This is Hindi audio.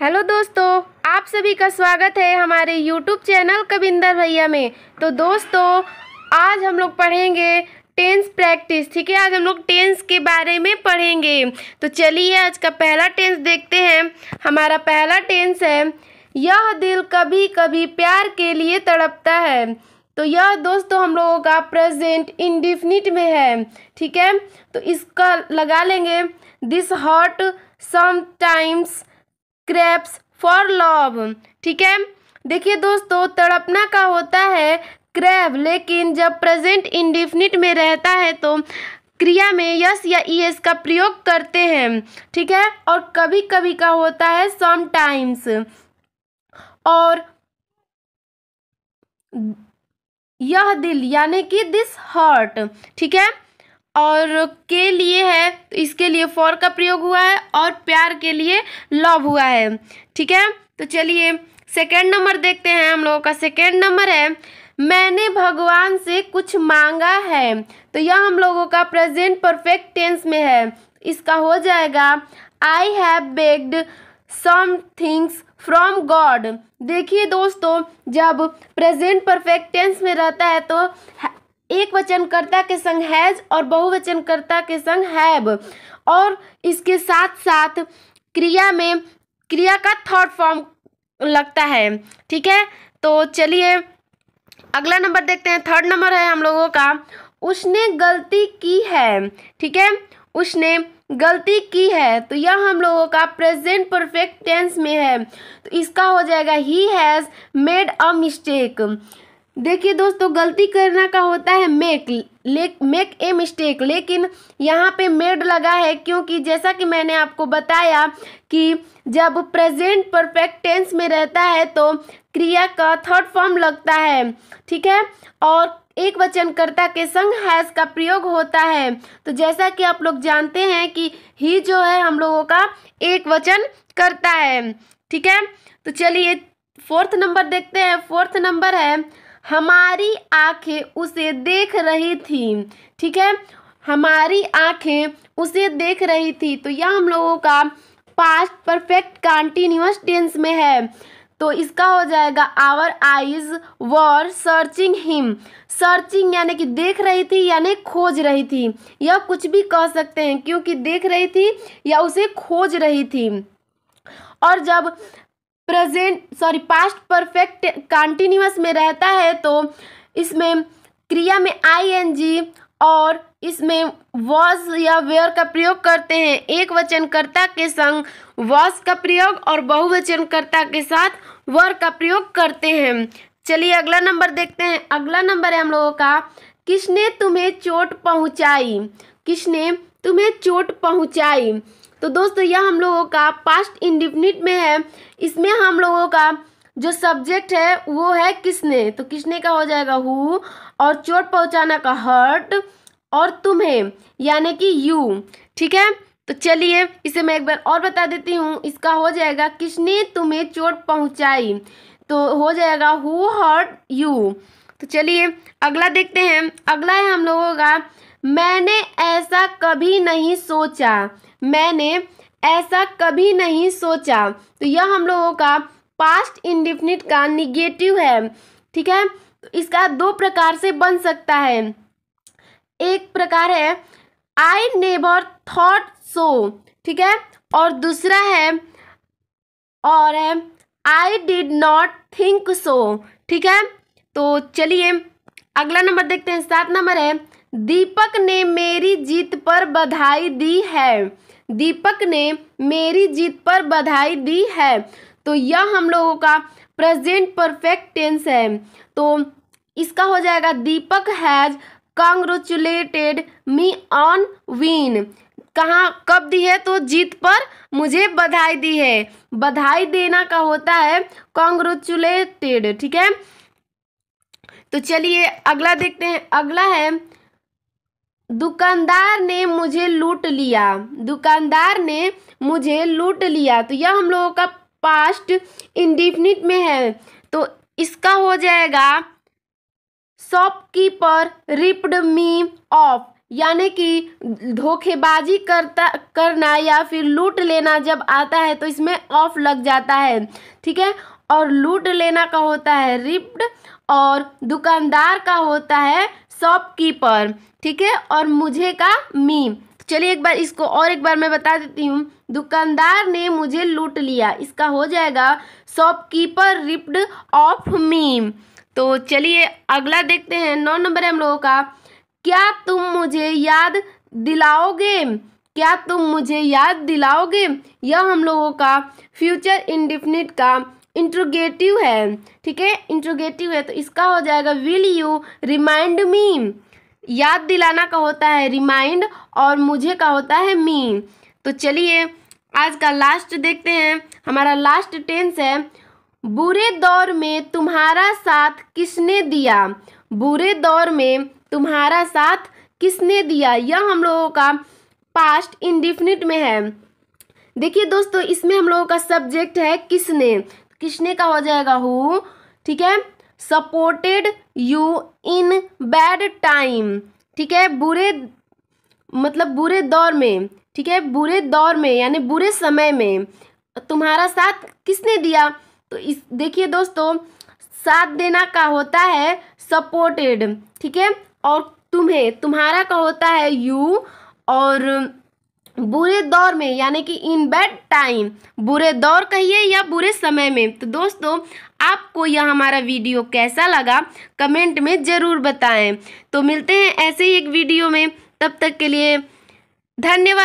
हेलो दोस्तों आप सभी का स्वागत है हमारे यूट्यूब चैनल कविंदर भैया में तो दोस्तों आज हम लोग पढ़ेंगे टेंस प्रैक्टिस ठीक है आज हम लोग टेंस के बारे में पढ़ेंगे तो चलिए आज का पहला टेंस देखते हैं हमारा पहला टेंस है यह दिल कभी कभी प्यार के लिए तड़पता है तो यह दोस्तों हम लोगों का प्रेजेंट इंडिफिनिट में है ठीक है तो इसका लगा लेंगे this heart sometimes craves for love ठीक है देखिए दोस्तों तड़पना का होता है क्रैब लेकिन जब प्रेजेंट इंडिफिनिट में रहता है तो क्रिया में यस या ई एस का प्रयोग करते हैं ठीक है और कभी कभी का होता है समटाइम्स और यह दिल यानी कि दिस हार्ट ठीक है और के लिए है तो इसके लिए फॉर का प्रयोग हुआ है और प्यार के लिए लव हुआ है ठीक है तो चलिए सेकेंड नंबर देखते हैं हम लोगों का सेकेंड नंबर है मैंने भगवान से कुछ मांगा है तो यह हम लोगों का प्रेजेंट परफेक्ट टेंस में है इसका हो जाएगा I have begged some things from God देखिए दोस्तों जब प्रेजेंट परफेक्ट टेंस में रहता है तो एक वचनकर्ता के संग हैज और बहुवचनकर्ता के संग हैव और इसके साथ साथ क्रिया में क्रिया का थर्ड फॉर्म लगता है ठीक है तो चलिए अगला नंबर देखते हैं थर्ड नंबर है हम लोगों का उसने गलती की है ठीक है उसने गलती की है तो यह हम लोगों का प्रेजेंट परफेक्ट टेंस में है तो इसका हो जाएगा he has made a mistake देखिए दोस्तों गलती करना का होता है make lake make a mistake लेकिन यहाँ पे मेड लगा है क्योंकि जैसा कि मैंने आपको बताया कि जब प्रेजेंट परफेक्ट टेंस में रहता है तो क्रिया का थर्ड फॉर्म लगता है ठीक है और एक वचनकर्ता के संग हैज़ का प्रयोग होता है तो जैसा कि आप लोग जानते हैं कि ही जो है हम लोगों का एक वचन करता है ठीक है तो चलिए फोर्थ नंबर देखते हैं फोर्थ नंबर है हमारी आंखें उसे देख रही थी ठीक है हमारी आंखें उसे देख रही थी तो यह हम लोगों का पास्ट परफेक्ट कंटिन्यूस टेंस में है तो इसका हो जाएगा our eyes were searching him searching यानी कि देख रही थी यानी खोज रही थी या कुछ भी कह सकते हैं क्योंकि देख रही थी या उसे खोज रही थी और जब present sorry past perfect continuous में रहता है तो इसमें क्रिया में आईएनजी और इसमें वॉज या वेयर का प्रयोग करते हैं एक वचनकर्ता के संग वॉज का प्रयोग और बहुवचनकर्ता के साथ वर का प्रयोग करते हैं चलिए अगला नंबर देखते हैं अगला नंबर है हम लोगों का किसने तुम्हें चोट पहुंचाई किसने तुम्हें चोट पहुंचाई तो दोस्तों यह हम लोगों का पास्ट इंडिफिनिट में है इसमें हम लोगों का जो सब्जेक्ट है वो है किसने तो किसने का हो जाएगा हु और चोट पहुंचाना का हर्ट और तुम्हें यानी कि यू ठीक है तो चलिए इसे मैं एक बार और बता देती हूँ इसका हो जाएगा किसने तुम्हें चोट पहुँचाई तो हो जाएगा हु हर्ट यू तो चलिए अगला देखते हैं अगला है हम लोगों का मैंने ऐसा कभी नहीं सोचा मैंने ऐसा कभी नहीं सोचा तो यह हम लोगों का पास्ट इंडिफिनिट का निगेटिव है ठीक है तो इसका दो प्रकार से बन सकता है एक प्रकार है आई नेबर थॉट सो ठीक है और दूसरा है और है I did not think so ठीक है तो चलिए अगला नंबर देखते हैं सात नंबर है दीपक ने मेरी जीत पर बधाई दी है दीपक ने मेरी जीत पर बधाई दी है तो यह हम लोगों का प्रेजेंट परफेक्ट टेंस है तो इसका हो जाएगा Deepak has congratulated me on win कहाँ कब दी है तो जीत पर मुझे बधाई दी है बधाई देना का होता है कॉन्ग्रेचुलेटेड ठीक है तो चलिए अगला देखते हैं अगला है दुकानदार ने मुझे लूट लिया दुकानदार ने मुझे लूट लिया तो यह हम लोगों का पास्ट इंडिफिनिट में है तो इसका हो जाएगा शॉपकीपर रिप्ड मी ऑफ यानी कि धोखेबाजी करता करना या फिर लूट लेना जब आता है तो इसमें ऑफ लग जाता है ठीक है और लूट लेना का होता है रिप्ड और दुकानदार का होता है शॉपकीपर ठीक है और मुझे का मी चलिए एक बार इसको और एक बार मैं बता देती हूँ दुकानदार ने मुझे लूट लिया इसका हो जाएगा शॉपकीपर रिप्ड ऑफ मी तो चलिए अगला देखते हैं नौ नंबर है हम लोगों का क्या तुम मुझे याद दिलाओगे क्या तुम मुझे याद दिलाओगे यह या हम लोगों का फ्यूचर इंडिफिनिट का इंट्रोगेटिव है ठीक है इंट्रोगेटिव है तो इसका हो जाएगा विल यू रिमाइंड मी याद दिलाना का होता है रिमाइंड और मुझे का होता है मी तो चलिए आज का लास्ट देखते हैं हमारा लास्ट टेंस है बुरे दौर में तुम्हारा साथ किसने दिया बुरे दौर में तुम्हारा साथ किसने दिया यह हम लोगों का पास्ट इंडिफिनिट में है देखिए दोस्तों इसमें हम लोगों का सब्जेक्ट है किसने किसने का हो जाएगा हु ठीक है supported you in bad time ठीक है बुरे मतलब बुरे दौर में ठीक है बुरे दौर में यानी बुरे समय में तुम्हारा साथ किसने दिया तो इस देखिए दोस्तों साथ देना का होता है सपोर्टेड ठीक है और तुम्हें तुम्हारा का होता है यू और बुरे दौर में यानी कि इन बैड टाइम बुरे दौर कहिए या बुरे समय में तो दोस्तों आपको यह हमारा वीडियो कैसा लगा कमेंट में ज़रूर बताएं तो मिलते हैं ऐसे ही एक वीडियो में तब तक के लिए धन्यवाद